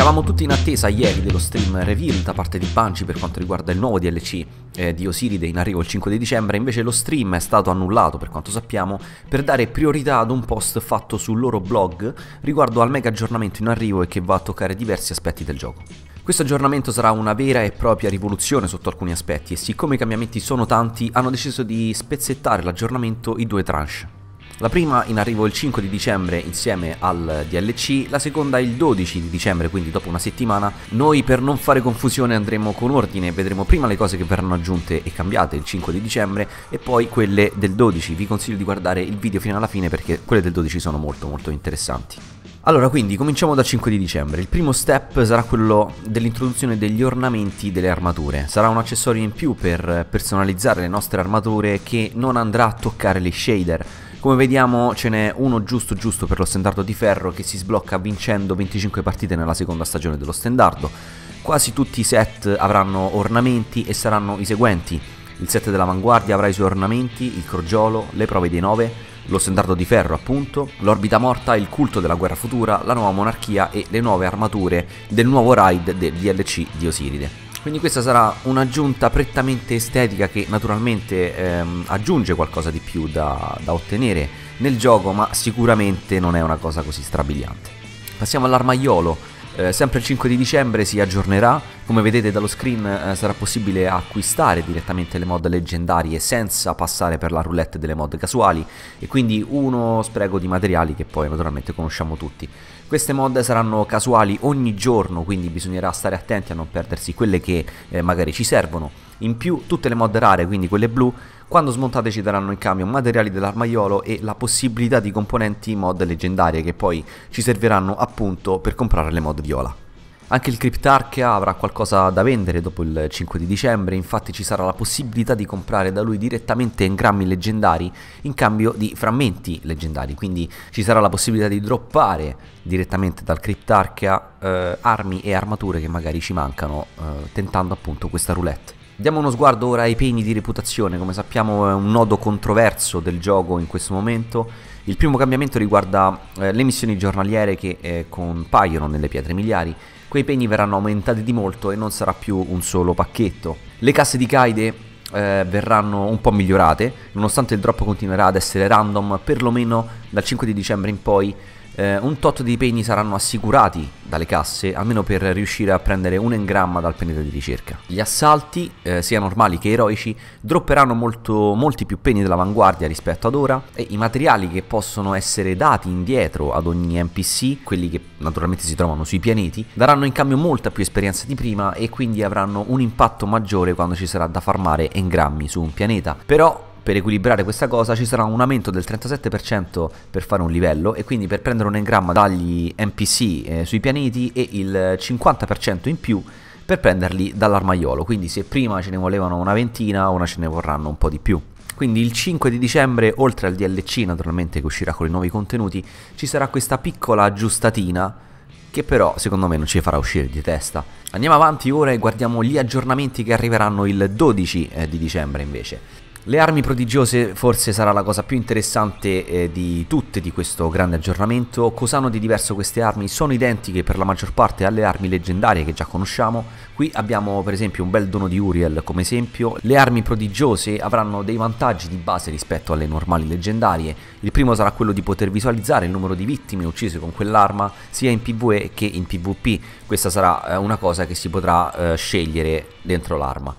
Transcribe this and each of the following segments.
Eravamo tutti in attesa ieri dello stream reveal da parte di Bungie per quanto riguarda il nuovo DLC eh, di Osiride in arrivo il 5 di dicembre, invece lo stream è stato annullato per quanto sappiamo per dare priorità ad un post fatto sul loro blog riguardo al mega aggiornamento in arrivo e che va a toccare diversi aspetti del gioco. Questo aggiornamento sarà una vera e propria rivoluzione sotto alcuni aspetti e siccome i cambiamenti sono tanti hanno deciso di spezzettare l'aggiornamento in due tranche. La prima in arrivo il 5 di dicembre insieme al DLC, la seconda il 12 di dicembre, quindi dopo una settimana. Noi per non fare confusione andremo con ordine, vedremo prima le cose che verranno aggiunte e cambiate il 5 di dicembre e poi quelle del 12. Vi consiglio di guardare il video fino alla fine perché quelle del 12 sono molto molto interessanti. Allora, quindi cominciamo dal 5 di dicembre. Il primo step sarà quello dell'introduzione degli ornamenti delle armature. Sarà un accessorio in più per personalizzare le nostre armature che non andrà a toccare le shader come vediamo ce n'è uno giusto giusto per lo stendardo di ferro che si sblocca vincendo 25 partite nella seconda stagione dello stendardo. Quasi tutti i set avranno ornamenti e saranno i seguenti. Il set dell'avanguardia avrà i suoi ornamenti, il crogiolo, le prove dei 9, lo stendardo di ferro appunto, l'orbita morta, il culto della guerra futura, la nuova monarchia e le nuove armature del nuovo raid del DLC di Osiride. Quindi questa sarà un'aggiunta prettamente estetica che naturalmente ehm, aggiunge qualcosa di più da, da ottenere nel gioco, ma sicuramente non è una cosa così strabiliante. Passiamo all'armaiolo, eh, sempre il 5 di dicembre si aggiornerà come vedete dallo screen eh, sarà possibile acquistare direttamente le mod leggendarie senza passare per la roulette delle mod casuali e quindi uno spreco di materiali che poi naturalmente conosciamo tutti. Queste mod saranno casuali ogni giorno, quindi bisognerà stare attenti a non perdersi quelle che eh, magari ci servono. In più tutte le mod rare, quindi quelle blu, quando smontate ci daranno in cambio materiali dell'armaiolo e la possibilità di componenti mod leggendarie che poi ci serviranno appunto per comprare le mod viola. Anche il Cryptarchia avrà qualcosa da vendere dopo il 5 di dicembre, infatti ci sarà la possibilità di comprare da lui direttamente engrammi leggendari in cambio di frammenti leggendari, quindi ci sarà la possibilità di droppare direttamente dal Cryptarchia eh, armi e armature che magari ci mancano, eh, tentando appunto questa roulette. Diamo uno sguardo ora ai pegni di reputazione, come sappiamo è un nodo controverso del gioco in questo momento. Il primo cambiamento riguarda eh, le missioni giornaliere che eh, compaiono nelle pietre miliari quei pegni verranno aumentati di molto e non sarà più un solo pacchetto. Le casse di Kaide eh, verranno un po' migliorate, nonostante il drop continuerà ad essere random, perlomeno dal 5 di dicembre in poi eh, un tot di pegni saranno assicurati dalle casse, almeno per riuscire a prendere un engramma dal pianeta di ricerca. Gli assalti, eh, sia normali che eroici, dropperanno molto, molti più pegni dell'avanguardia rispetto ad ora e i materiali che possono essere dati indietro ad ogni NPC, quelli che naturalmente si trovano sui pianeti, daranno in cambio molta più esperienza di prima e quindi avranno un impatto maggiore quando ci sarà da farmare engrammi su un pianeta. Però per equilibrare questa cosa ci sarà un aumento del 37% per fare un livello e quindi per prendere un engramma dagli NPC eh, sui pianeti e il 50% in più per prenderli dall'armaiolo, quindi se prima ce ne volevano una ventina, ora ce ne vorranno un po' di più. Quindi il 5 di dicembre, oltre al DLC naturalmente che uscirà con i nuovi contenuti, ci sarà questa piccola aggiustatina che però secondo me non ci farà uscire di testa. Andiamo avanti ora e guardiamo gli aggiornamenti che arriveranno il 12 eh, di dicembre invece. Le armi prodigiose forse sarà la cosa più interessante eh, di tutte di questo grande aggiornamento. Cos'hanno di diverso queste armi? Sono identiche per la maggior parte alle armi leggendarie che già conosciamo. Qui abbiamo per esempio un bel dono di Uriel come esempio. Le armi prodigiose avranno dei vantaggi di base rispetto alle normali leggendarie. Il primo sarà quello di poter visualizzare il numero di vittime uccise con quell'arma sia in PvE che in PvP. Questa sarà eh, una cosa che si potrà eh, scegliere dentro l'arma.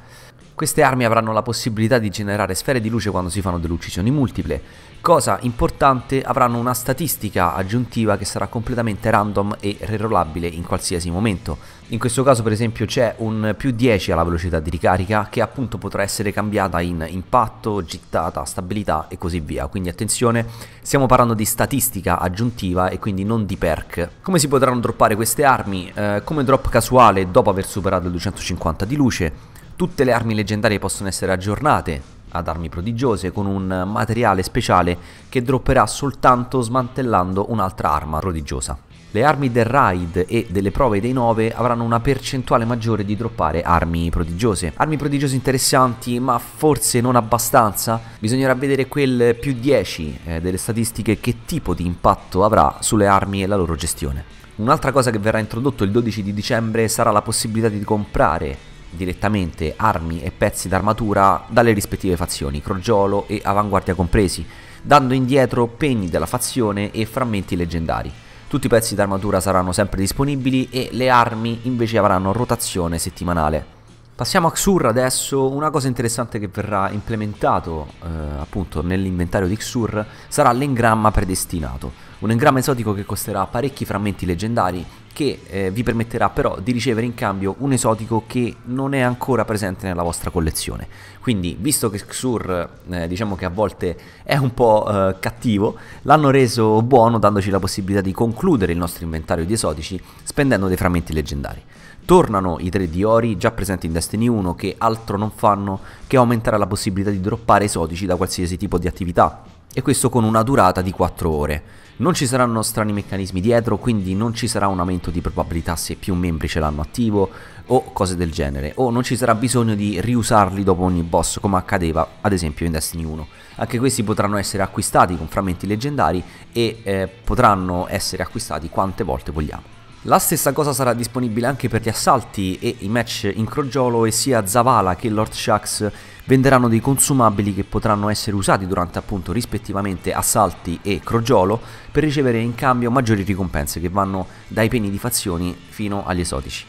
Queste armi avranno la possibilità di generare sfere di luce quando si fanno delle uccisioni multiple. Cosa importante, avranno una statistica aggiuntiva che sarà completamente random e rerollabile in qualsiasi momento. In questo caso per esempio c'è un più 10 alla velocità di ricarica che appunto potrà essere cambiata in impatto, gittata, stabilità e così via. Quindi attenzione, stiamo parlando di statistica aggiuntiva e quindi non di perk. Come si potranno droppare queste armi? Eh, come drop casuale dopo aver superato il 250 di luce, Tutte le armi leggendarie possono essere aggiornate ad armi prodigiose con un materiale speciale che dropperà soltanto smantellando un'altra arma prodigiosa. Le armi del raid e delle prove dei 9 avranno una percentuale maggiore di droppare armi prodigiose. Armi prodigiose interessanti, ma forse non abbastanza. Bisognerà vedere quel più 10 eh, delle statistiche che tipo di impatto avrà sulle armi e la loro gestione. Un'altra cosa che verrà introdotto il 12 di dicembre sarà la possibilità di comprare direttamente armi e pezzi d'armatura dalle rispettive fazioni, crogiolo e avanguardia compresi, dando indietro pegni della fazione e frammenti leggendari. Tutti i pezzi d'armatura saranno sempre disponibili e le armi invece avranno rotazione settimanale. Passiamo a Xur adesso, una cosa interessante che verrà implementato eh, appunto nell'inventario di Xur sarà l'engramma predestinato, un engramma esotico che costerà parecchi frammenti leggendari che eh, vi permetterà però di ricevere in cambio un esotico che non è ancora presente nella vostra collezione. Quindi, visto che Xur eh, diciamo che a volte è un po' eh, cattivo, l'hanno reso buono dandoci la possibilità di concludere il nostro inventario di esotici spendendo dei frammenti leggendari. Tornano i tre di Ori già presenti in Destiny 1 che altro non fanno che aumentare la possibilità di droppare esotici da qualsiasi tipo di attività e questo con una durata di 4 ore. Non ci saranno strani meccanismi dietro, quindi non ci sarà un aumento di probabilità se più membri ce l'hanno attivo o cose del genere, o non ci sarà bisogno di riusarli dopo ogni boss come accadeva ad esempio in Destiny 1. Anche questi potranno essere acquistati con frammenti leggendari e eh, potranno essere acquistati quante volte vogliamo. La stessa cosa sarà disponibile anche per gli assalti e i match in crogiolo e sia Zavala che Lord Shax venderanno dei consumabili che potranno essere usati durante appunto rispettivamente assalti e crogiolo per ricevere in cambio maggiori ricompense che vanno dai peni di fazioni fino agli esotici.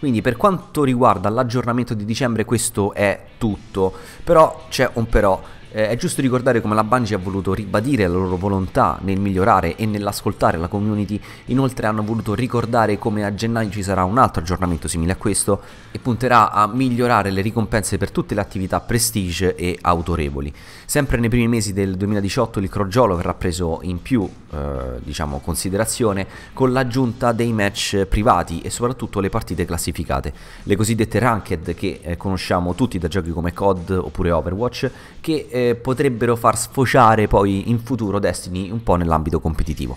Quindi per quanto riguarda l'aggiornamento di dicembre questo è tutto, però c'è un però, eh, è giusto ricordare come la Bungie ha voluto ribadire la loro volontà nel migliorare e nell'ascoltare la community, inoltre hanno voluto ricordare come a gennaio ci sarà un altro aggiornamento simile a questo e punterà a migliorare le ricompense per tutte le attività prestige e autorevoli. Sempre nei primi mesi del 2018 il crogiolo verrà preso in più eh, diciamo, considerazione con l'aggiunta dei match privati e soprattutto le partite classificate, le cosiddette ranked che eh, conosciamo tutti da giochi come COD oppure Overwatch che eh, eh, potrebbero far sfociare poi in futuro Destiny un po' nell'ambito competitivo.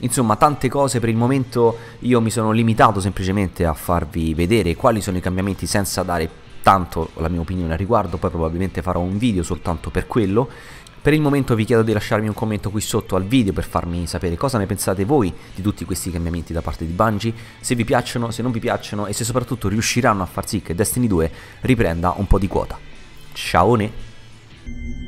Insomma, tante cose per il momento io mi sono limitato semplicemente a farvi vedere quali sono i cambiamenti senza dare tanto la mia opinione al riguardo, poi probabilmente farò un video soltanto per quello. Per il momento vi chiedo di lasciarmi un commento qui sotto al video per farmi sapere cosa ne pensate voi di tutti questi cambiamenti da parte di Bungie, se vi piacciono, se non vi piacciono e se soprattutto riusciranno a far sì che Destiny 2 riprenda un po' di quota. Ciao! Ne. Thank you.